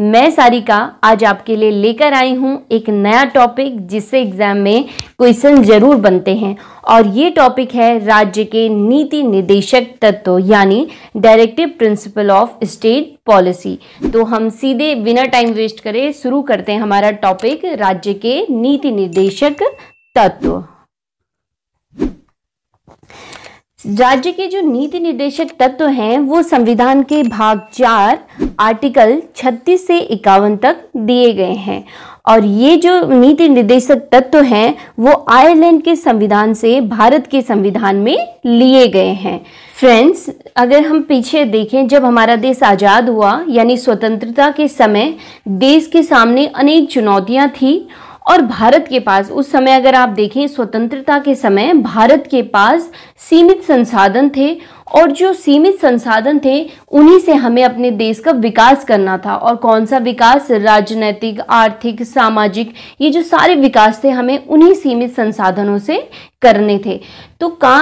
मैं सारिका आज आपके लिए लेकर आई हूँ एक नया टॉपिक जिससे एग्जाम में क्वेश्चन जरूर बनते हैं और ये टॉपिक है राज्य के नीति निदेशक तत्व यानी directive principle of state policy तो हम सीधे बिना टाइम वेस्ट करें शुरू करते हैं हमारा टॉपिक राज्य के नीति निदेशक तत्व राज्य के जो नीति निर्देशक तत्व हैं वो संविधान के भाग चार आर्टिकल 36 से इक्यावन तक दिए गए हैं और ये जो नीति निर्देशक तत्व हैं वो आयरलैंड के संविधान से भारत के संविधान में लिए गए हैं फ्रेंड्स अगर हम पीछे देखें जब हमारा देश आज़ाद हुआ यानी स्वतंत्रता के समय देश के सामने अनेक चुनौतियाँ थी और भारत के पास उस समय अगर आप देखें स्वतंत्रता के समय भारत के पास सीमित संसाधन थे और जो सीमित संसाधन थे उन्हीं से हमें अपने देश का विकास करना था और कौन सा विकास राजनैतिक आर्थिक सामाजिक ये जो सारे विकास थे हमें उन्हीं सीमित संसाधनों से करने थे तो का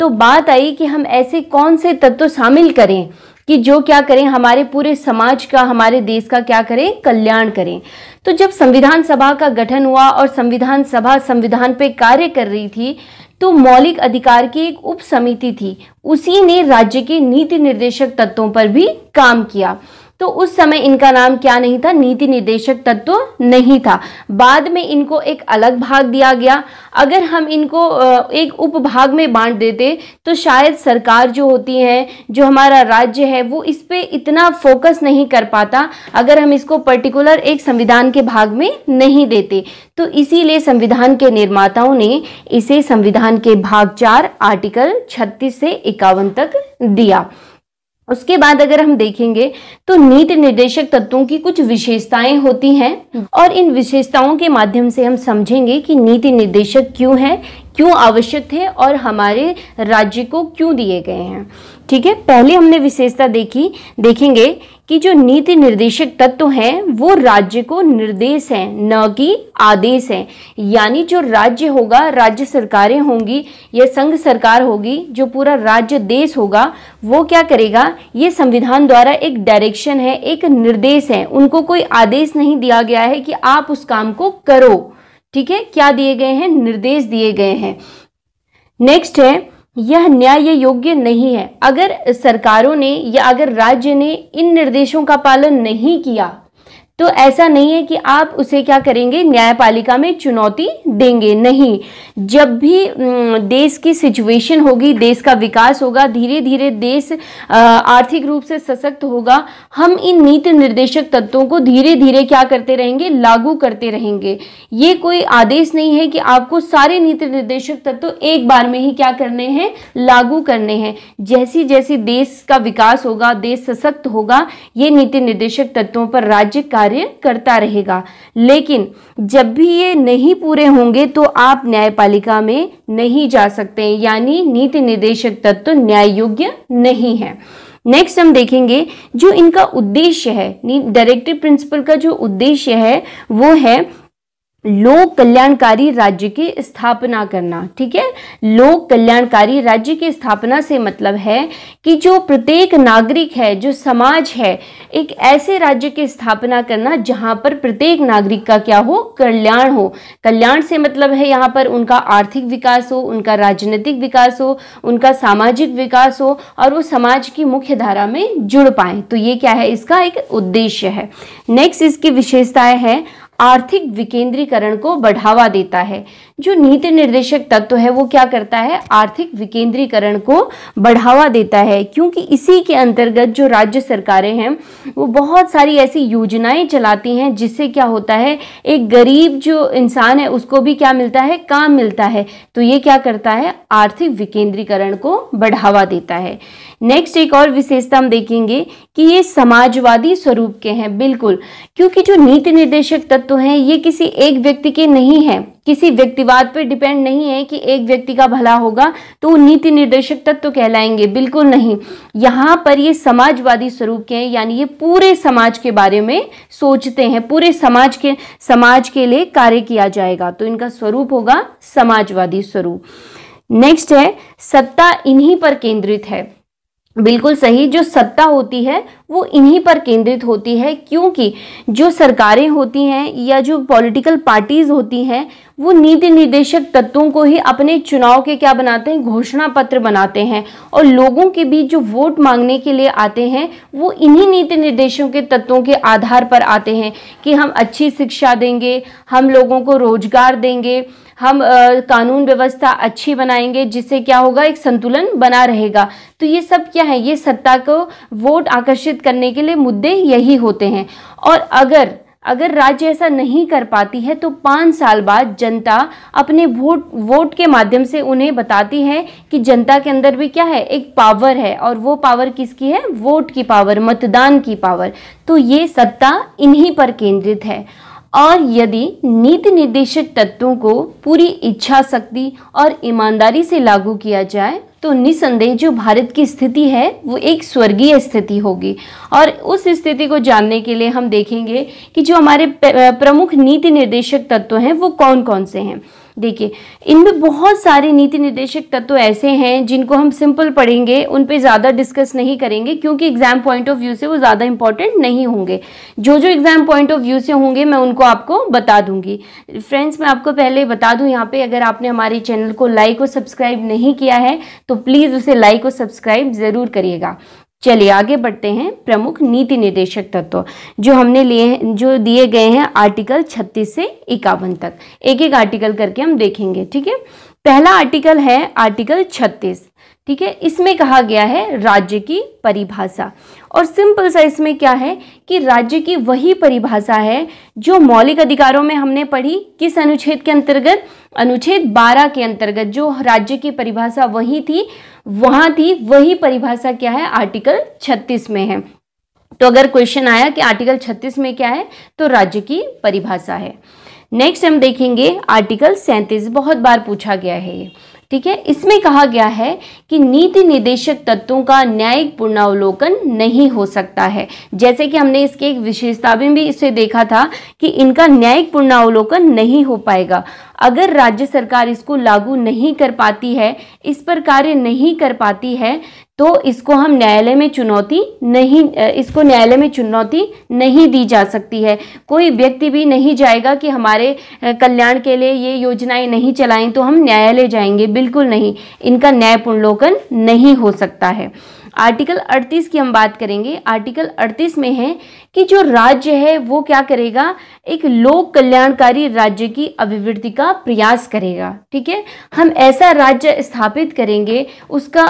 तो बात आई कि हम ऐसे कौन से तत्व शामिल करें कि जो क्या करें हमारे पूरे समाज का हमारे देश का क्या करें कल्याण करें तो जब संविधान सभा का गठन हुआ और संविधान सभा संविधान पे कार्य कर रही थी तो मौलिक अधिकार की एक उप समिति थी उसी ने राज्य के नीति निर्देशक तत्वों पर भी काम किया तो उस समय इनका नाम क्या नहीं था नीति निर्देशक तत्व नहीं था बाद में इनको एक अलग भाग दिया गया अगर हम इनको एक उपभाग में बांट देते तो शायद सरकार जो होती है जो हमारा राज्य है वो इस पर इतना फोकस नहीं कर पाता अगर हम इसको पर्टिकुलर एक संविधान के भाग में नहीं देते तो इसीलिए संविधान के निर्माताओं ने इसे संविधान के भाग चार आर्टिकल छत्तीस से इक्यावन तक दिया उसके बाद अगर हम देखेंगे तो नीति निर्देशक तत्वों की कुछ विशेषताएं होती हैं और इन विशेषताओं के माध्यम से हम समझेंगे कि नीति निर्देशक क्यों हैं क्यों आवश्यक थे और हमारे राज्य को क्यों दिए गए हैं ठीक है पहले हमने विशेषता देखी देखेंगे कि जो नीति निर्देशक तत्व हैं वो राज्य को निर्देश हैं न कि आदेश हैं यानी जो राज्य होगा राज्य सरकारें होंगी या संघ सरकार होगी जो पूरा राज्य देश होगा वो क्या करेगा ये संविधान द्वारा एक डायरेक्शन है एक निर्देश है उनको कोई आदेश नहीं दिया गया है कि आप उस काम को करो ठीक है क्या दिए गए हैं निर्देश दिए गए हैं नेक्स्ट है यह न्याय योग्य नहीं है अगर सरकारों ने या अगर राज्य ने इन निर्देशों का पालन नहीं किया तो ऐसा नहीं है कि आप उसे क्या करेंगे न्यायपालिका में चुनौती देंगे नहीं जब भी देश की सिचुएशन होगी देश का विकास होगा धीरे धीरे देश आर्थिक रूप से सशक्त होगा हम इन नीति निर्देशक तत्वों को धीरे धीरे क्या करते रहेंगे लागू करते रहेंगे ये कोई आदेश नहीं है कि आपको सारे नीति निर्देशक तत्व एक बार में ही क्या करने हैं लागू करने हैं जैसी जैसी देश का विकास होगा देश सशक्त होगा ये नीति निर्देशक तत्वों पर राज्य कार्य कार्य करता रहेगा लेकिन जब भी ये नहीं पूरे होंगे तो आप न्यायपालिका में नहीं जा सकते यानी नीति निर्देशक तत्व तो न्याय योग्य नहीं है नेक्स्ट हम देखेंगे जो इनका उद्देश्य है डायरेक्टिव प्रिंसिपल का जो उद्देश्य है वो है लोक कल्याणकारी राज्य की स्थापना करना ठीक है लोक कल्याणकारी राज्य की स्थापना से मतलब है कि जो प्रत्येक नागरिक है जो समाज है एक ऐसे राज्य की स्थापना करना जहाँ पर प्रत्येक नागरिक का क्या हो कल्याण हो कल्याण से मतलब है यहाँ पर उनका आर्थिक विकास हो उनका राजनीतिक विकास हो उनका सामाजिक विकास हो और वो समाज की मुख्य धारा में जुड़ पाए तो ये क्या है इसका एक उद्देश्य है नेक्स्ट इसकी विशेषताएं हैं आर्थिक विकेंद्रीकरण को बढ़ावा देता है जो नीति निर्देशक तत्व है वो क्या करता है आर्थिक विकेंद्रीकरण को बढ़ावा देता है क्योंकि इसी के अंतर्गत जो राज्य सरकारें हैं वो बहुत सारी ऐसी योजनाएं चलाती हैं जिससे क्या होता है एक गरीब जो इंसान है उसको भी क्या मिलता है काम मिलता है तो ये क्या करता है आर्थिक विकेंद्रीकरण को बढ़ावा देता है नेक्स्ट एक और विशेषता हम देखेंगे कि ये समाजवादी स्वरूप के हैं बिल्कुल क्योंकि जो नीति निर्देशक तत्व हैं ये किसी एक व्यक्ति के नहीं हैं किसी व्यक्तिवाद पर डिपेंड नहीं है कि एक व्यक्ति का भला होगा तो वो नीति निर्देशक तत्व तो कहलाएंगे बिल्कुल नहीं यहाँ पर ये समाजवादी स्वरूप के हैं यानी ये पूरे समाज के बारे में सोचते हैं पूरे समाज के समाज के लिए कार्य किया जाएगा तो इनका स्वरूप होगा समाजवादी स्वरूप नेक्स्ट है सत्ता इन्हीं पर केंद्रित है बिल्कुल सही जो सत्ता होती है वो इन्हीं पर केंद्रित होती है क्योंकि जो सरकारें होती हैं या जो पॉलिटिकल पार्टीज़ होती हैं वो नीति निर्देशक तत्वों को ही अपने चुनाव के क्या बनाते हैं घोषणा पत्र बनाते हैं और लोगों के बीच जो वोट मांगने के लिए आते हैं वो इन्हीं नीति निर्देशों के तत्वों के आधार पर आते हैं कि हम अच्छी शिक्षा देंगे हम लोगों को रोज़गार देंगे हम आ, कानून व्यवस्था अच्छी बनाएंगे जिससे क्या होगा एक संतुलन बना रहेगा तो ये सब क्या है ये सत्ता को वोट आकर्षित करने के लिए मुद्दे यही होते हैं और अगर अगर राज्य ऐसा नहीं कर पाती है तो पाँच साल बाद जनता अपने वोट वोट के माध्यम से उन्हें बताती है कि जनता के अंदर भी क्या है एक पावर है और वो पावर किसकी है वोट की पावर मतदान की पावर तो ये सत्ता इन्हीं पर केंद्रित है और यदि नीति निर्देशक तत्वों को पूरी इच्छा शक्ति और ईमानदारी से लागू किया जाए तो निसंदेह जो भारत की स्थिति है वो एक स्वर्गीय स्थिति होगी और उस स्थिति को जानने के लिए हम देखेंगे कि जो हमारे प्रमुख नीति निर्देशक तत्व हैं वो कौन कौन से हैं देखिए इनमें बहुत सारे नीति निर्देशक तत्व ऐसे हैं जिनको हम सिंपल पढ़ेंगे उन पे ज़्यादा डिस्कस नहीं करेंगे क्योंकि एग्जाम पॉइंट ऑफ व्यू से वो ज़्यादा इंपॉर्टेंट नहीं होंगे जो जो एग्जाम पॉइंट ऑफ व्यू से होंगे मैं उनको आपको बता दूंगी फ्रेंड्स मैं आपको पहले बता दूँ यहाँ पर अगर आपने हमारे चैनल को लाइक और सब्सक्राइब नहीं किया है तो प्लीज़ उसे लाइक और सब्सक्राइब ज़रूर करिएगा चलिए आगे बढ़ते हैं प्रमुख नीति निर्देशक तत्व जो हमने लिए जो दिए गए हैं आर्टिकल 36 से इक्यावन तक एक एक आर्टिकल करके हम देखेंगे ठीक है पहला आर्टिकल है आर्टिकल छत्तीस ठीक है इसमें कहा गया है राज्य की परिभाषा और सिंपल सा इसमें क्या है कि राज्य की वही परिभाषा है जो मौलिक अधिकारों में हमने पढ़ी किस अनुच्छेद के अंतर्गत अनुच्छेद 12 के अंतर्गत जो राज्य की परिभाषा वही थी वहां थी वही परिभाषा क्या है आर्टिकल 36 में है तो अगर क्वेश्चन आया कि आर्टिकल 36 में क्या है तो राज्य की परिभाषा है नेक्स्ट हम देखेंगे आर्टिकल सैंतीस बहुत बार पूछा गया है ये ठीक है इसमें कहा गया है कि नीति निर्देशक तत्वों का न्यायिक पुनरावलोकन नहीं हो सकता है जैसे कि हमने इसके एक विशेषता में भी इसे देखा था कि इनका न्यायिक पुनरावलोकन नहीं हो पाएगा अगर राज्य सरकार इसको लागू नहीं कर पाती है इस पर कार्य नहीं कर पाती है तो इसको हम न्यायालय में चुनौती नहीं इसको न्यायालय में चुनौती नहीं दी जा सकती है कोई व्यक्ति भी नहीं जाएगा कि हमारे कल्याण के लिए ये योजनाएं नहीं चलाएं तो हम न्यायालय जाएंगे बिल्कुल नहीं इनका न्याय नहीं हो सकता है आर्टिकल 38 की हम बात करेंगे आर्टिकल 38 में है कि जो राज्य है वो क्या करेगा एक लोक कल्याणकारी राज्य की अभिवृद्धि का प्रयास करेगा ठीक है हम ऐसा राज्य स्थापित करेंगे उसका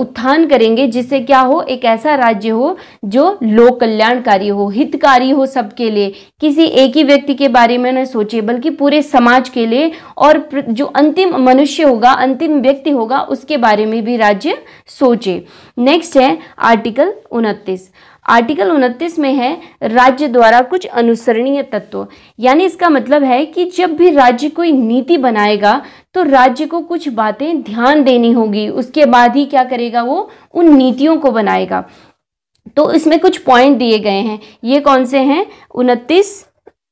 उत्थान करेंगे जिससे क्या हो एक ऐसा राज्य हो जो लोक कल्याणकारी हो हितकारी हो सबके लिए किसी एक ही व्यक्ति के बारे में न सोचे बल्कि पूरे समाज के लिए और जो अंतिम मनुष्य होगा अंतिम व्यक्ति होगा उसके बारे में भी राज्य सोचे नेक्स्ट नेक्स्ट है आर्टिकल उनतीस आर्टिकल उनतीस में है राज्य द्वारा कुछ अनुसरणीय तत्व यानी इसका मतलब है कि जब भी राज्य कोई नीति बनाएगा तो राज्य को कुछ बातें ध्यान देनी होगी उसके बाद ही क्या करेगा वो उन नीतियों को बनाएगा तो इसमें कुछ पॉइंट दिए गए हैं ये कौन से हैं उनतीस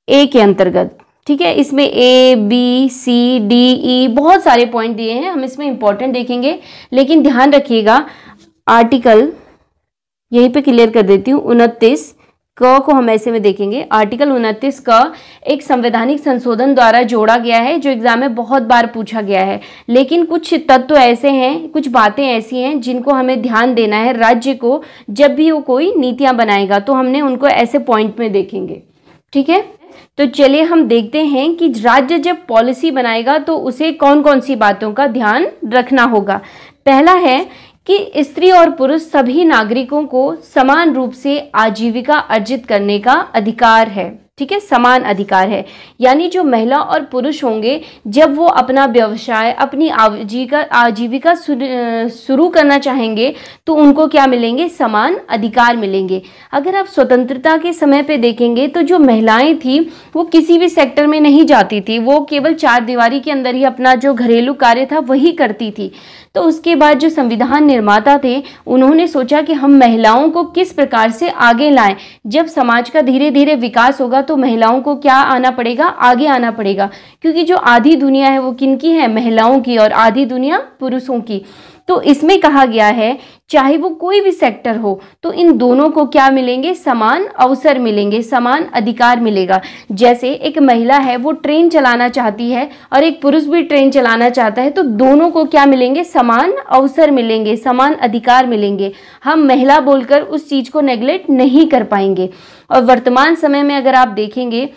ए के अंतर्गत ठीक है इसमें A B C D E बहुत सारे पॉइंट दिए हैं हम इसमें इंपॉर्टेंट देखेंगे लेकिन ध्यान रखिएगा आर्टिकल यहीं पे क्लियर कर देती हूँ उनतीस क को हम ऐसे में देखेंगे आर्टिकल उनतीस का एक संवैधानिक संशोधन द्वारा जोड़ा गया है जो एग्जाम में बहुत बार पूछा गया है लेकिन कुछ तत्व तो ऐसे हैं कुछ बातें ऐसी हैं जिनको हमें ध्यान देना है राज्य को जब भी वो कोई नीतियाँ बनाएगा तो हमने उनको ऐसे पॉइंट में देखेंगे ठीक है तो चलिए हम देखते हैं कि राज्य जब पॉलिसी बनाएगा तो उसे कौन कौन सी बातों का ध्यान रखना होगा पहला है कि स्त्री और पुरुष सभी नागरिकों को समान रूप से आजीविका अर्जित करने का अधिकार है ठीक है समान अधिकार है यानी जो महिला और पुरुष होंगे जब वो अपना व्यवसाय अपनी आजीविका आजीविका शुरू करना चाहेंगे तो उनको क्या मिलेंगे समान अधिकार मिलेंगे अगर आप स्वतंत्रता के समय पे देखेंगे तो जो महिलाएं थी वो किसी भी सेक्टर में नहीं जाती थी वो केवल चार दीवारी के अंदर ही अपना जो घरेलू कार्य था वही करती थी तो उसके बाद जो संविधान निर्माता थे उन्होंने सोचा कि हम महिलाओं को किस प्रकार से आगे लाएं जब समाज का धीरे धीरे विकास होगा तो महिलाओं को क्या आना पड़ेगा आगे आना पड़ेगा क्योंकि जो आधी दुनिया है वो किन की है महिलाओं की और आधी दुनिया पुरुषों की तो इसमें कहा गया है चाहे वो कोई भी सेक्टर हो तो इन दोनों को क्या मिलेंगे समान अवसर मिलेंगे समान अधिकार मिलेगा जैसे एक महिला है वो ट्रेन चलाना चाहती है और एक पुरुष भी ट्रेन चलाना चाहता है तो दोनों को क्या मिलेंगे समान अवसर मिलेंगे समान अधिकार मिलेंगे हम महिला बोलकर उस चीज़ को नेग्लेक्ट नहीं कर पाएंगे और वर्तमान समय में अगर आप देखेंगे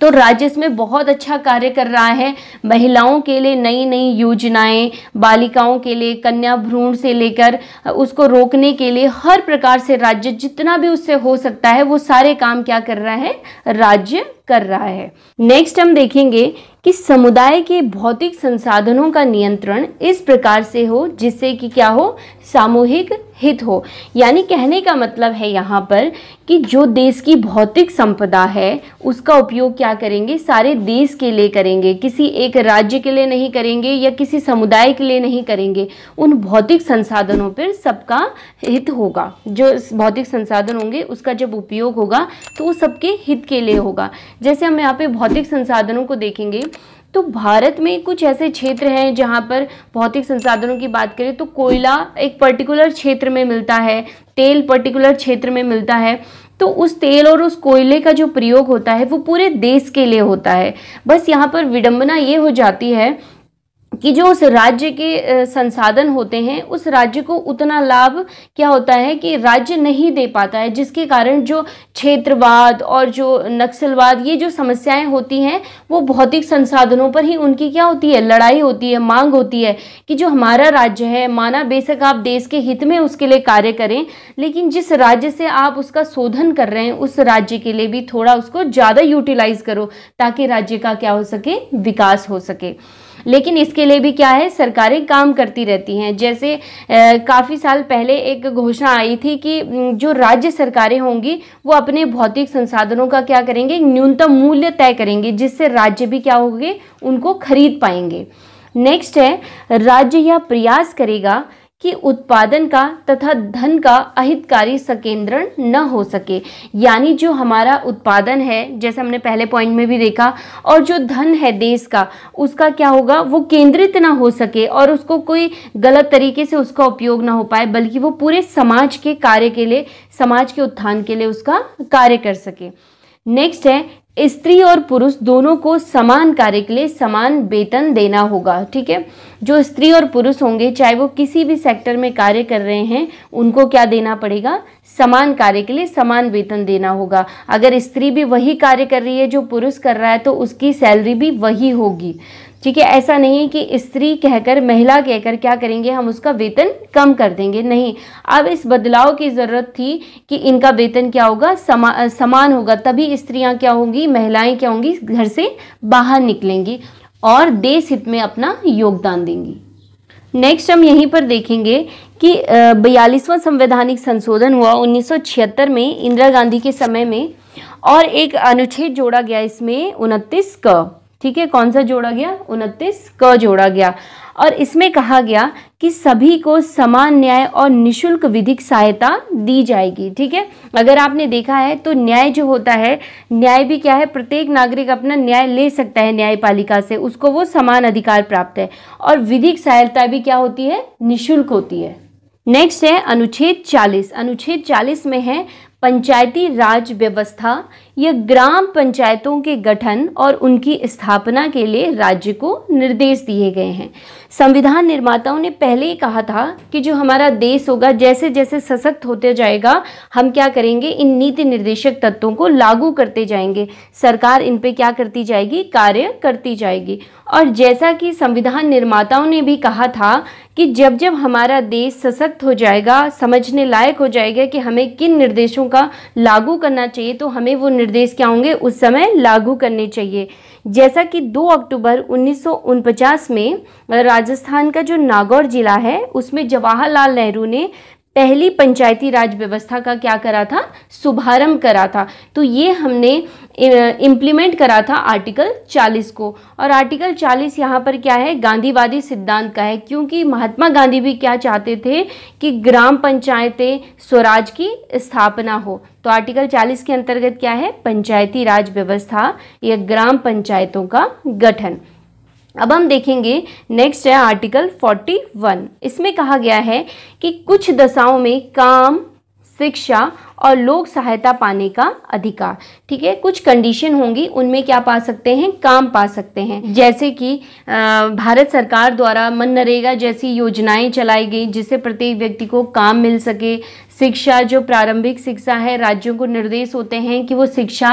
तो राज्य इसमें बहुत अच्छा कार्य कर रहा है महिलाओं के लिए नई नई योजनाएं बालिकाओं के लिए कन्या भ्रूण से लेकर उसको रोकने के लिए हर प्रकार से राज्य जितना भी उससे हो सकता है वो सारे काम क्या कर रहा है राज्य कर रहा है नेक्स्ट हम देखेंगे कि समुदाय के भौतिक संसाधनों का नियंत्रण इस प्रकार से हो जिससे कि क्या हो सामूहिक हित हो यानी कहने का मतलब है यहाँ पर कि जो देश की भौतिक संपदा है उसका उपयोग क्या करेंगे सारे देश के लिए करेंगे किसी एक राज्य के लिए नहीं करेंगे या किसी समुदाय के लिए नहीं करेंगे उन भौतिक संसाधनों पर सबका हित होगा जो भौतिक संसाधन होंगे उसका जब उपयोग होगा तो वो सबके हित के लिए होगा जैसे हम यहाँ पे भौतिक संसाधनों को देखेंगे तो भारत में कुछ ऐसे क्षेत्र हैं जहाँ पर भौतिक संसाधनों की बात करें तो कोयला एक पर्टिकुलर क्षेत्र में मिलता है तेल पर्टिकुलर क्षेत्र में मिलता है तो उस तेल और उस कोयले का जो प्रयोग होता है वो पूरे देश के लिए होता है बस यहाँ पर विडंबना ये हो जाती है कि जो उस राज्य के संसाधन होते हैं उस राज्य को उतना लाभ क्या होता है कि राज्य नहीं दे पाता है जिसके कारण जो क्षेत्रवाद और जो नक्सलवाद ये जो समस्याएं होती हैं वो भौतिक संसाधनों पर ही उनकी क्या होती है लड़ाई होती है मांग होती है कि जो हमारा राज्य है माना बेशक आप देश के हित में उसके लिए कार्य करें लेकिन जिस राज्य से आप उसका शोधन कर रहे हैं उस राज्य के लिए भी थोड़ा उसको ज़्यादा यूटिलाइज करो ताकि राज्य का क्या हो सके विकास हो सके लेकिन इसके लिए भी क्या है सरकारें काम करती रहती हैं जैसे काफ़ी साल पहले एक घोषणा आई थी कि जो राज्य सरकारें होंगी वो अपने भौतिक संसाधनों का क्या करेंगे न्यूनतम मूल्य तय करेंगे जिससे राज्य भी क्या होंगे उनको खरीद पाएंगे नेक्स्ट है राज्य यह प्रयास करेगा कि उत्पादन का तथा धन का अहितकारी संकेंद्रण न हो सके यानी जो हमारा उत्पादन है जैसे हमने पहले पॉइंट में भी देखा और जो धन है देश का उसका क्या होगा वो केंद्रित ना हो सके और उसको कोई गलत तरीके से उसका उपयोग ना हो पाए बल्कि वो पूरे समाज के कार्य के लिए समाज के उत्थान के लिए उसका कार्य कर सके नेक्स्ट है स्त्री और पुरुष दोनों को समान कार्य के लिए समान वेतन देना होगा ठीक है जो स्त्री और पुरुष होंगे चाहे वो किसी भी सेक्टर में कार्य कर रहे हैं उनको क्या देना पड़ेगा समान कार्य के लिए समान वेतन देना होगा अगर स्त्री भी वही कार्य कर रही है जो पुरुष कर रहा है तो उसकी सैलरी भी वही होगी ठीक है ऐसा नहीं है कि स्त्री कहकर महिला कहकर क्या करेंगे हम उसका वेतन कम कर देंगे नहीं अब इस बदलाव की ज़रूरत थी कि इनका वेतन क्या होगा समा, समान होगा तभी स्त्रियां क्या होंगी महिलाएं क्या होंगी घर से बाहर निकलेंगी और देश हित में अपना योगदान देंगी नेक्स्ट हम यहीं पर देखेंगे कि बयालीसवां संवैधानिक संशोधन हुआ उन्नीस में इंदिरा गांधी के समय में और एक अनुच्छेद जोड़ा गया इसमें उनतीस का ठीक है कौन सा जोड़ा गया उनतीस क जोड़ा गया और इसमें कहा गया कि सभी को समान न्याय और निशुल्क विधिक सहायता दी जाएगी ठीक है अगर आपने देखा है तो न्याय जो होता है न्याय भी क्या है प्रत्येक नागरिक अपना न्याय ले सकता है न्यायपालिका से उसको वो समान अधिकार प्राप्त है और विधिक सहायता भी क्या होती है निःशुल्क होती है नेक्स्ट है अनुच्छेद 40 अनुच्छेद 40 में है पंचायती राज व्यवस्था या ग्राम पंचायतों के गठन और उनकी स्थापना के लिए राज्य को निर्देश दिए गए हैं संविधान निर्माताओं ने पहले ही कहा था कि जो हमारा देश होगा जैसे जैसे सशक्त होते जाएगा हम क्या करेंगे इन नीति निर्देशक तत्वों को लागू करते जाएंगे सरकार इन पे क्या करती जाएगी कार्य करती जाएगी और जैसा कि संविधान निर्माताओं ने भी कहा था कि जब जब हमारा देश सशक्त हो जाएगा समझने लायक हो जाएगा कि हमें किन निर्देशों का लागू करना चाहिए तो हमें वो निर्देश क्या होंगे उस समय लागू करने चाहिए जैसा कि 2 अक्टूबर उन्नीस में राजस्थान का जो नागौर ज़िला है उसमें जवाहरलाल नेहरू ने पहली पंचायती राज व्यवस्था का क्या करा था शुभारंभ करा था तो ये हमने इम्प्लीमेंट करा था आर्टिकल 40 को और आर्टिकल 40 यहाँ पर क्या है गांधीवादी सिद्धांत का है क्योंकि महात्मा गांधी भी क्या चाहते थे कि ग्राम पंचायतें स्वराज की स्थापना हो तो आर्टिकल 40 के अंतर्गत क्या है पंचायती राज व्यवस्था या ग्राम पंचायतों का गठन अब हम देखेंगे नेक्स्ट है आर्टिकल 41 इसमें कहा गया है कि कुछ दशाओं में काम शिक्षा और लोक सहायता पाने का अधिकार ठीक है कुछ कंडीशन होंगी उनमें क्या पा सकते हैं काम पा सकते हैं जैसे कि भारत सरकार द्वारा मनरेगा जैसी योजनाएं चलाई गई जिससे प्रत्येक व्यक्ति को काम मिल सके शिक्षा जो प्रारंभिक शिक्षा है राज्यों को निर्देश होते हैं कि वो शिक्षा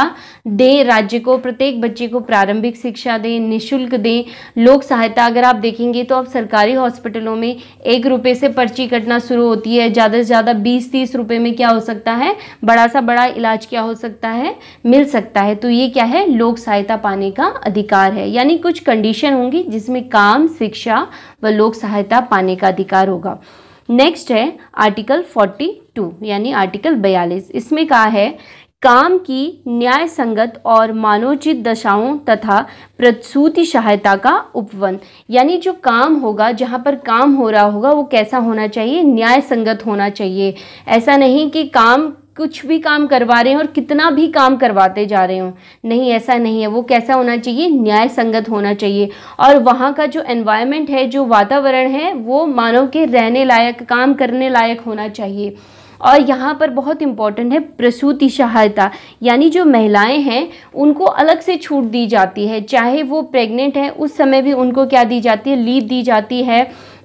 दें राज्य को प्रत्येक बच्चे को प्रारंभिक शिक्षा दें निःशुल्क दें लोक सहायता अगर आप देखेंगे तो अब सरकारी हॉस्पिटलों में एक रुपये से पर्ची कटना शुरू होती है ज़्यादा से ज़्यादा बीस तीस रुपये में क्या हो सकता है बड़ा सा बड़ा इलाज क्या हो सकता है मिल सकता है तो ये क्या है लोक सहायता पाने का अधिकार है यानी कुछ कंडीशन होंगी जिसमें काम शिक्षा व लोक सहायता पाने का अधिकार होगा नेक्स्ट है आर्टिकल फोर्टी टू यानी आर्टिकल बयालीस इसमें कहा है काम की न्याय संगत और मानोचित दशाओं तथा प्रसूति सहायता का उपवन यानी जो काम होगा जहाँ पर काम हो रहा होगा वो कैसा होना चाहिए न्याय संगत होना चाहिए ऐसा नहीं कि काम कुछ भी काम करवा रहे हैं और कितना भी काम करवाते जा रहे हों नहीं ऐसा नहीं है वो कैसा होना चाहिए न्याय संगत होना चाहिए और वहाँ का जो एनवायरनमेंट है जो वातावरण है वो मानव के रहने लायक काम करने लायक होना चाहिए और यहाँ पर बहुत इम्पॉर्टेंट है प्रसूति सहायता यानी जो महिलाएं हैं उनको अलग से छूट दी जाती है चाहे वो प्रेग्नेंट हैं उस समय भी उनको क्या दी जाती है लीव दी जाती है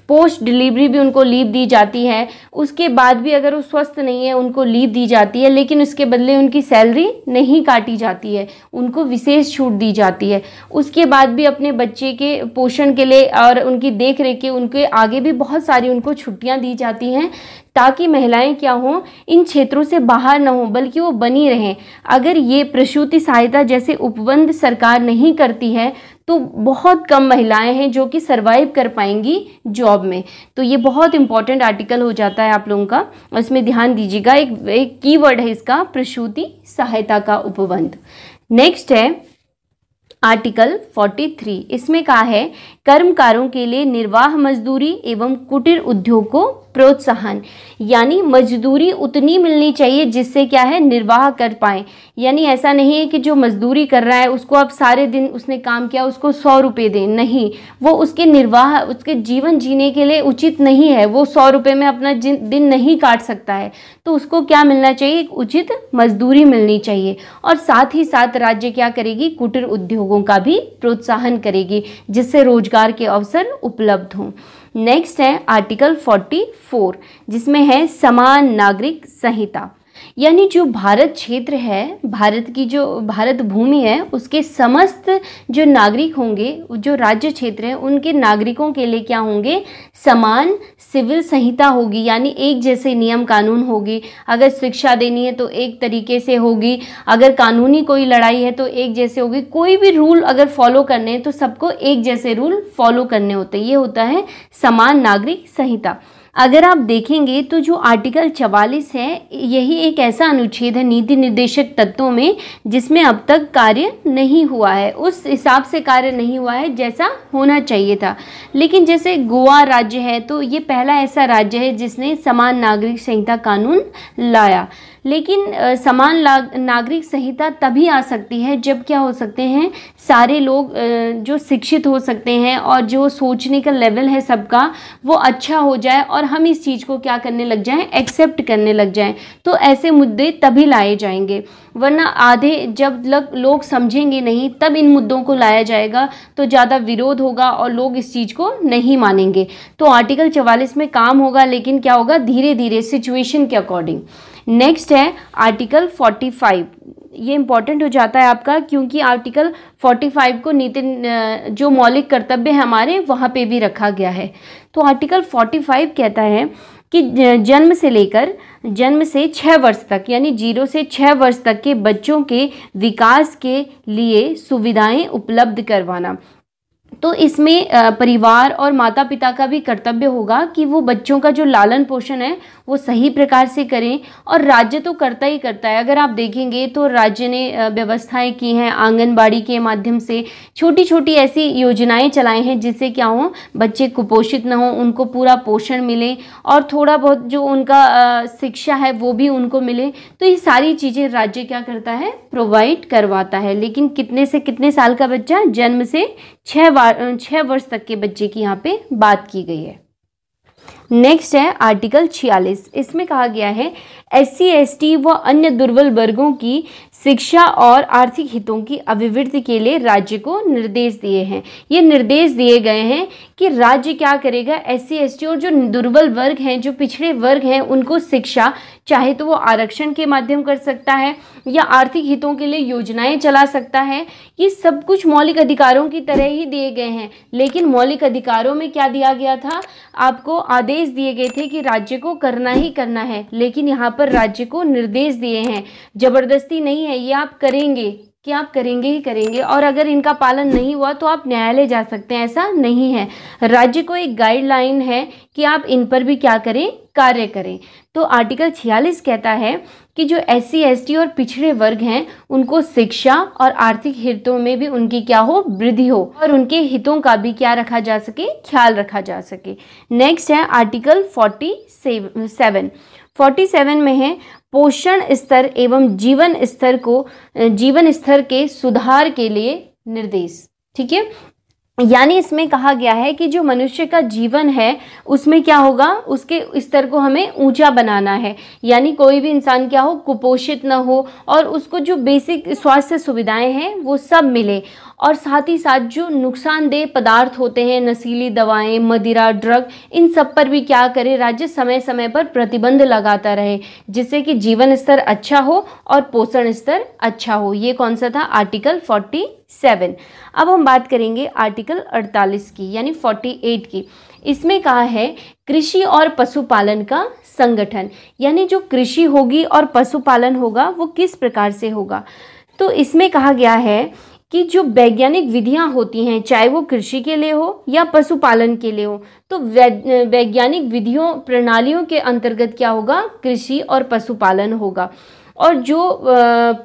पोस्ट डिलीवरी भी उनको लीव दी जाती है उसके बाद भी अगर वो स्वस्थ नहीं है उनको लीव दी जाती है लेकिन उसके बदले उनकी सैलरी नहीं काटी जाती है उनको विशेष छूट दी जाती है उसके बाद भी अपने बच्चे के पोषण के लिए और उनकी देख रेख के उनके आगे भी बहुत सारी उनको छुट्टियाँ दी जाती हैं ताकि महिलाएं क्या हों इन क्षेत्रों से बाहर ना हों बल्कि वो बनी रहें अगर ये प्रसूति सहायता जैसे उपबंध सरकार नहीं करती है तो बहुत कम महिलाएं हैं जो कि सर्वाइव कर पाएंगी जॉब में तो ये बहुत इंपॉर्टेंट आर्टिकल हो जाता है आप लोगों का और इसमें ध्यान दीजिएगा एक एक कीवर्ड है इसका प्रसूति सहायता का उपबंध नेक्स्ट है आर्टिकल 43 इसमें कहा है कर्मकारों के लिए निर्वाह मजदूरी एवं कुटीर उद्योग को प्रोत्साहन यानी मजदूरी उतनी मिलनी चाहिए जिससे क्या है निर्वाह कर पाए यानी ऐसा नहीं है कि जो मजदूरी कर रहा है उसको आप सारे दिन उसने काम किया उसको सौ रुपये दें नहीं वो उसके निर्वाह उसके जीवन जीने के लिए उचित नहीं है वो सौ रुपये में अपना दिन नहीं काट सकता है तो उसको क्या मिलना चाहिए उचित मजदूरी मिलनी चाहिए और साथ ही साथ राज्य क्या करेगी कुटीर उद्योगों का भी प्रोत्साहन करेगी जिससे रोजगार के अवसर उपलब्ध हों नेक्स्ट है आर्टिकल 44 जिसमें है समान नागरिक संहिता यानी जो भारत क्षेत्र है भारत की जो भारत भूमि है उसके समस्त जो नागरिक होंगे जो राज्य क्षेत्र हैं उनके नागरिकों के लिए क्या होंगे समान सिविल संहिता होगी यानी एक जैसे नियम कानून होगी अगर शिक्षा देनी है तो एक तरीके से होगी अगर कानूनी कोई लड़ाई है तो एक जैसे होगी कोई भी रूल अगर फॉलो करने हैं तो सबको एक जैसे रूल फॉलो करने होते हैं ये होता है समान नागरिक संहिता अगर आप देखेंगे तो जो आर्टिकल चवालीस है यही एक ऐसा अनुच्छेद है नीति निर्देशक तत्वों में जिसमें अब तक कार्य नहीं हुआ है उस हिसाब से कार्य नहीं हुआ है जैसा होना चाहिए था लेकिन जैसे गोवा राज्य है तो ये पहला ऐसा राज्य है जिसने समान नागरिक संहिता कानून लाया लेकिन समान नागरिक संहिता तभी आ सकती है जब क्या हो सकते हैं सारे लोग जो शिक्षित हो सकते हैं और जो सोचने का लेवल है सबका वो अच्छा हो जाए और हम इस चीज़ को क्या करने लग जाएं एक्सेप्ट करने लग जाएं तो ऐसे मुद्दे तभी लाए जाएंगे वरना आधे जब लग लोग समझेंगे नहीं तब इन मुद्दों को लाया जाएगा तो ज़्यादा विरोध होगा और लोग इस चीज़ को नहीं मानेंगे तो आर्टिकल चवालीस में काम होगा लेकिन क्या होगा धीरे धीरे सिचुएशन के अकॉर्डिंग नेक्स्ट है आर्टिकल 45 ये इंपॉर्टेंट हो जाता है आपका क्योंकि आर्टिकल 45 को नीति जो मौलिक कर्तव्य है हमारे वहाँ पे भी रखा गया है तो आर्टिकल 45 कहता है कि जन्म से लेकर जन्म से छः वर्ष तक यानी जीरो से छः वर्ष तक के बच्चों के विकास के लिए सुविधाएं उपलब्ध करवाना तो इसमें परिवार और माता पिता का भी कर्तव्य होगा कि वो बच्चों का जो लालन पोषण है वो सही प्रकार से करें और राज्य तो करता ही करता है अगर आप देखेंगे तो राज्य ने व्यवस्थाएं की हैं आंगनबाड़ी के माध्यम से छोटी छोटी ऐसी योजनाएं चलाई हैं जिससे क्या हो बच्चे कुपोषित ना हो उनको पूरा पोषण मिले और थोड़ा बहुत जो उनका शिक्षा है वो भी उनको मिले तो ये सारी चीज़ें राज्य क्या करता है प्रोवाइड करवाता है लेकिन कितने से कितने साल का बच्चा जन्म से छः छः वर्ष तक के बच्चे की यहाँ पे बात की गई है नेक्स्ट है आर्टिकल 46 इसमें कहा गया है एस सी व अन्य दुर्बल वर्गों की शिक्षा और आर्थिक हितों की अभिवृद्धि के लिए राज्य को निर्देश दिए हैं ये निर्देश दिए गए हैं कि राज्य क्या करेगा एस सी और जो दुर्बल वर्ग हैं जो पिछड़े वर्ग हैं उनको शिक्षा चाहे तो वो आरक्षण के माध्यम कर सकता है या आर्थिक हितों के लिए योजनाएं चला सकता है ये सब कुछ मौलिक अधिकारों की तरह ही दिए गए हैं लेकिन मौलिक अधिकारों में क्या दिया गया था आपको आदेश निर्देश दिए गए थे कि राज्य को करना ही करना है लेकिन यहाँ पर राज्य को निर्देश दिए हैं जबरदस्ती नहीं है ये आप करेंगे कि आप करेंगे ही करेंगे और अगर इनका पालन नहीं हुआ तो आप न्यायालय जा सकते हैं ऐसा नहीं है राज्य को एक गाइडलाइन है कि आप इन पर भी क्या करें कार्य करें तो आर्टिकल 46 कहता है कि जो एस सी और पिछड़े वर्ग हैं उनको शिक्षा और आर्थिक हितों में भी उनकी क्या हो वृद्धि हो और उनके हितों का भी क्या रखा जा सके ख्याल रखा जा सके नेक्स्ट है आर्टिकल फोर्टी 47 में है पोषण स्तर एवं जीवन स्तर को जीवन स्तर के सुधार के लिए निर्देश ठीक है यानी इसमें कहा गया है कि जो मनुष्य का जीवन है उसमें क्या होगा उसके स्तर को हमें ऊंचा बनाना है यानी कोई भी इंसान क्या हो कुपोषित ना हो और उसको जो बेसिक स्वास्थ्य सुविधाएं हैं वो सब मिले और साथ ही साथ जो नुकसानदेह पदार्थ होते हैं नशीली दवाएं मदिरा ड्रग इन सब पर भी क्या करे राज्य समय समय पर प्रतिबंध लगाता रहे जिससे कि जीवन स्तर अच्छा हो और पोषण स्तर अच्छा हो ये कौन सा था आर्टिकल फोर्टी सेवन अब हम बात करेंगे आर्टिकल अड़तालीस की यानी फोर्टी एट की इसमें कहा है कृषि और पशुपालन का संगठन यानी जो कृषि होगी और पशुपालन होगा वो किस प्रकार से होगा तो इसमें कहा गया है कि जो वैज्ञानिक विधियां होती हैं चाहे वो कृषि के लिए हो या पशुपालन के लिए हो तो वैज्ञानिक विधियों प्रणालियों के अंतर्गत क्या होगा कृषि और पशुपालन होगा और जो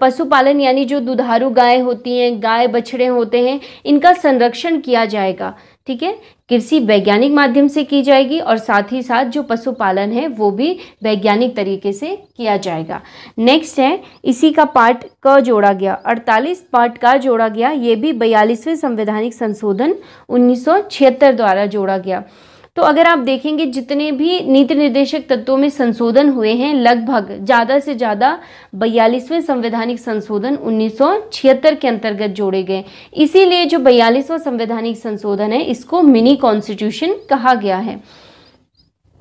पशुपालन यानी जो दुधारू गाय होती हैं गाय बछड़े होते हैं इनका संरक्षण किया जाएगा ठीक है कृषि वैज्ञानिक माध्यम से की जाएगी और साथ ही साथ जो पशुपालन है वो भी वैज्ञानिक तरीके से किया जाएगा नेक्स्ट है इसी का पार्ट क जोड़ा गया 48 पार्ट का जोड़ा गया ये भी बयालीसवें संवैधानिक संशोधन उन्नीस द्वारा जोड़ा गया तो अगर आप देखेंगे जितने भी नीति निर्देशक तत्वों में संशोधन हुए हैं लगभग ज़्यादा से ज़्यादा बयालीसवें संवैधानिक संशोधन 1976 के अंतर्गत जोड़े गए इसीलिए जो बयालीसवां संवैधानिक संशोधन है इसको मिनी कॉन्स्टिट्यूशन कहा गया है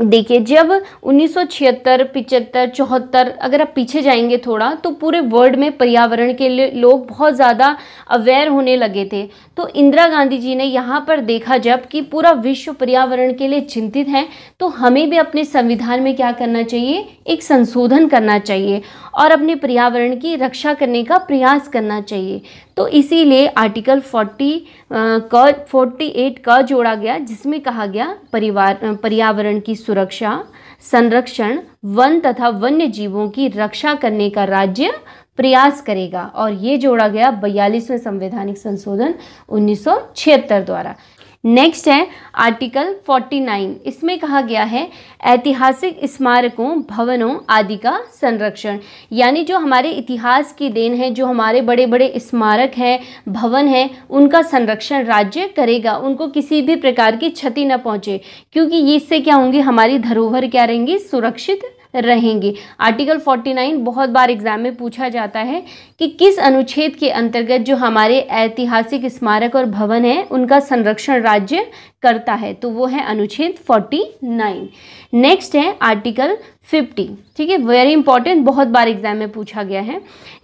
देखिए जब 1976, पिचहत्तर चौहत्तर अगर आप पीछे जाएंगे थोड़ा तो पूरे वर्ल्ड में पर्यावरण के लिए लोग बहुत ज़्यादा अवेयर होने लगे थे तो इंदिरा गांधी जी ने यहाँ पर देखा जब कि पूरा विश्व पर्यावरण के लिए चिंतित है तो हमें भी अपने संविधान में क्या करना चाहिए एक संशोधन करना चाहिए और अपने पर्यावरण की रक्षा करने का प्रयास करना चाहिए तो इसीलिए आर्टिकल 40 फोर्टी 48 का जोड़ा गया जिसमें कहा गया परिवार पर्यावरण की सुरक्षा संरक्षण वन तथा वन्य जीवों की रक्षा करने का राज्य प्रयास करेगा और ये जोड़ा गया बयालीसवें संवैधानिक संशोधन उन्नीस द्वारा नेक्स्ट है आर्टिकल 49 इसमें कहा गया है ऐतिहासिक स्मारकों भवनों आदि का संरक्षण यानी जो हमारे इतिहास की देन है जो हमारे बड़े बड़े स्मारक हैं भवन हैं उनका संरक्षण राज्य करेगा उनको किसी भी प्रकार की क्षति न पहुँचे क्योंकि इससे क्या होंगी हमारी धरोहर क्या रहेंगी सुरक्षित रहेंगे आर्टिकल 49 बहुत बार एग्जाम में पूछा जाता है कि किस अनुच्छेद के अंतर्गत जो हमारे ऐतिहासिक स्मारक और भवन है उनका संरक्षण राज्य करता है तो वो है अनुच्छेद 49 नेक्स्ट है आर्टिकल फिफ्टी ठीक है वेरी इंपॉर्टेंट बहुत बार एग्जाम में पूछा गया है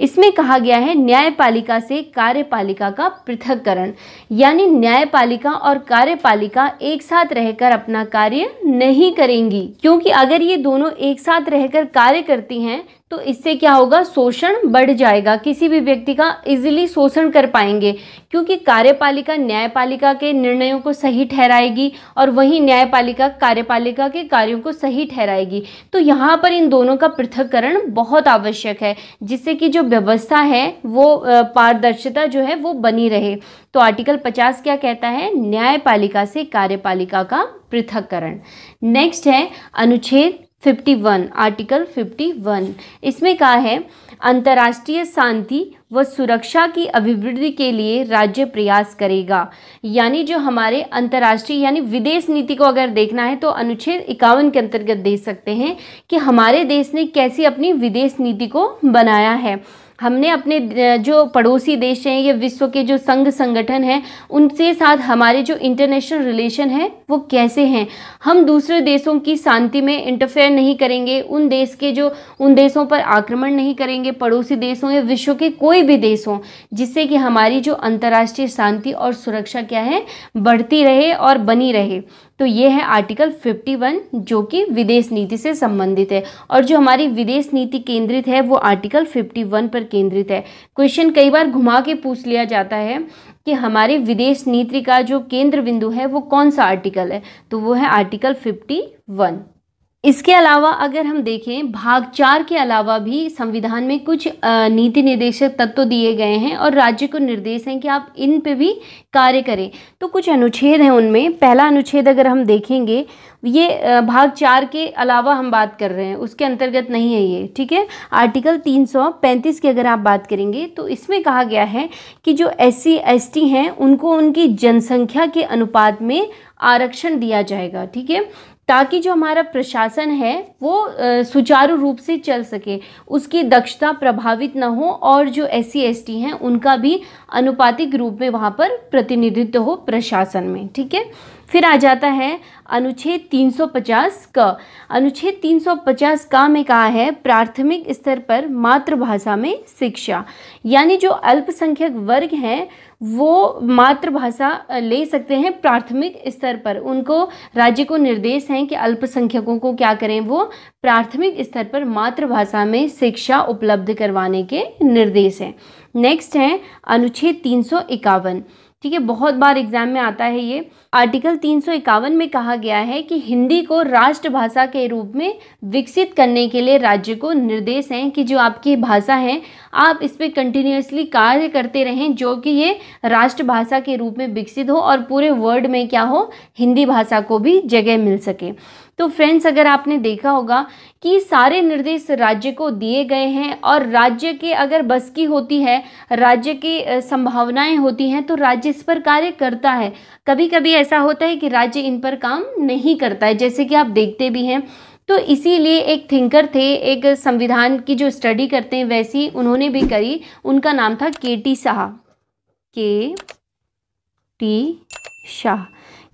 इसमें कहा गया है न्यायपालिका से कार्यपालिका का पृथककरण यानी न्यायपालिका और कार्यपालिका एक साथ रहकर अपना कार्य नहीं करेंगी क्योंकि अगर ये दोनों एक साथ रहकर कार्य करती हैं तो इससे क्या होगा शोषण बढ़ जाएगा किसी भी व्यक्ति का इजिली शोषण कर पाएंगे क्योंकि कार्यपालिका न्यायपालिका के निर्णयों को सही ठहराएगी और वहीं न्यायपालिका कार्यपालिका के कार्यों को सही ठहराएगी तो यहाँ पर इन दोनों का पृथककरण बहुत आवश्यक है जिससे कि जो व्यवस्था है वो पारदर्शिता जो है वो बनी रहे तो आर्टिकल पचास क्या कहता है न्यायपालिका से कार्यपालिका का पृथककरण नेक्स्ट है अनुच्छेद fifty one article fifty one इसमें कहा है अंतर्राष्ट्रीय शांति व सुरक्षा की अभिवृद्धि के लिए राज्य प्रयास करेगा यानी जो हमारे अंतर्राष्ट्रीय यानी विदेश नीति को अगर देखना है तो अनुच्छेद इक्यावन के अंतर्गत देख सकते हैं कि हमारे देश ने कैसी अपनी विदेश नीति को बनाया है हमने अपने जो पड़ोसी देश हैं या विश्व के जो संघ संगठन हैं उनके साथ हमारे जो इंटरनेशनल रिलेशन हैं वो कैसे हैं हम दूसरे देशों की शांति में इंटरफेयर नहीं करेंगे उन देश के जो उन देशों पर आक्रमण नहीं करेंगे पड़ोसी देश या विश्व के कोई भी देश हों जिससे कि हमारी जो अंतर्राष्ट्रीय शांति और सुरक्षा क्या है बढ़ती रहे और बनी रहे तो ये है आर्टिकल 51 जो कि विदेश नीति से संबंधित है और जो हमारी विदेश नीति केंद्रित है वो आर्टिकल 51 पर केंद्रित है क्वेश्चन कई बार घुमा के पूछ लिया जाता है कि हमारी विदेश नीति का जो केंद्र बिंदु है वो कौन सा आर्टिकल है तो वो है आर्टिकल 51 इसके अलावा अगर हम देखें भाग चार के अलावा भी संविधान में कुछ नीति निर्देशक तत्व दिए गए हैं और राज्य को निर्देश हैं कि आप इन पे भी कार्य करें तो कुछ अनुच्छेद हैं उनमें पहला अनुच्छेद अगर हम देखेंगे ये भाग चार के अलावा हम बात कर रहे हैं उसके अंतर्गत नहीं है ये ठीक है आर्टिकल 335 की अगर आप बात करेंगे तो इसमें कहा गया है कि जो एस सी एस हैं उनको उनकी जनसंख्या के अनुपात में आरक्षण दिया जाएगा ठीक है ताकि जो हमारा प्रशासन है वो सुचारू रूप से चल सके उसकी दक्षता प्रभावित ना हो और जो एस सी हैं उनका भी अनुपातिक रूप में वहाँ पर प्रतिनिधित्व हो प्रशासन में ठीक है फिर आ जाता है अनुच्छेद 350 का अनुच्छेद 350 का में कहा है प्राथमिक स्तर पर मातृभाषा में शिक्षा यानी जो अल्पसंख्यक वर्ग हैं वो मातृभाषा ले सकते हैं प्राथमिक स्तर पर उनको राज्य को निर्देश हैं कि अल्पसंख्यकों को क्या करें वो प्राथमिक स्तर पर मातृभाषा में शिक्षा उपलब्ध करवाने के निर्देश हैं नेक्स्ट है अनुच्छेद तीन ठीक है बहुत बार एग्जाम में आता है ये आर्टिकल तीन में कहा गया है कि हिंदी को राष्ट्रभाषा के रूप में विकसित करने के लिए राज्य को निर्देश हैं कि जो आपकी भाषा है आप इस पर कंटिन्यूसली कार्य करते रहें जो कि ये राष्ट्रभाषा के रूप में विकसित हो और पूरे वर्ल्ड में क्या हो हिंदी भाषा को भी जगह मिल सके तो फ्रेंड्स अगर आपने देखा होगा कि सारे निर्देश राज्य को दिए गए हैं और राज्य के अगर बस की होती है राज्य की संभावनाएं होती हैं तो राज्य इस पर कार्य करता है कभी कभी ऐसा होता है कि राज्य इन पर काम नहीं करता है जैसे कि आप देखते भी हैं तो इसीलिए एक थिंकर थे एक संविधान की जो स्टडी करते हैं वैसी उन्होंने भी करी उनका नाम था के टी शाह के टी शाह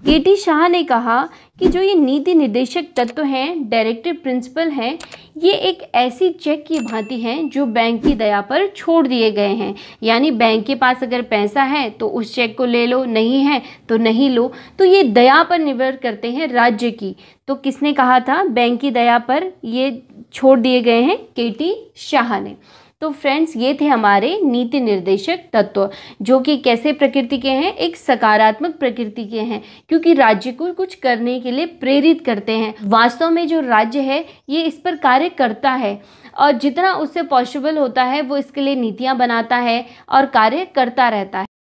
के टी शाह ने कहा कि जो ये नीति निर्देशक तत्व हैं डायरेक्टिव प्रिंसिपल हैं ये एक ऐसी चेक की भांति हैं जो बैंक की दया पर छोड़ दिए गए हैं यानी बैंक के पास अगर पैसा है तो उस चेक को ले लो नहीं है तो नहीं लो तो ये दया पर निर्भर करते हैं राज्य की तो किसने कहा था बैंक की दया पर ये छोड़ दिए गए हैं के टी शाह ने तो फ्रेंड्स ये थे हमारे नीति निर्देशक तत्व जो कि कैसे प्रकृति के हैं एक सकारात्मक प्रकृति के हैं क्योंकि राज्य को कुछ करने के लिए प्रेरित करते हैं वास्तव में जो राज्य है ये इस पर कार्य करता है और जितना उससे पॉसिबल होता है वो इसके लिए नीतियाँ बनाता है और कार्य करता रहता है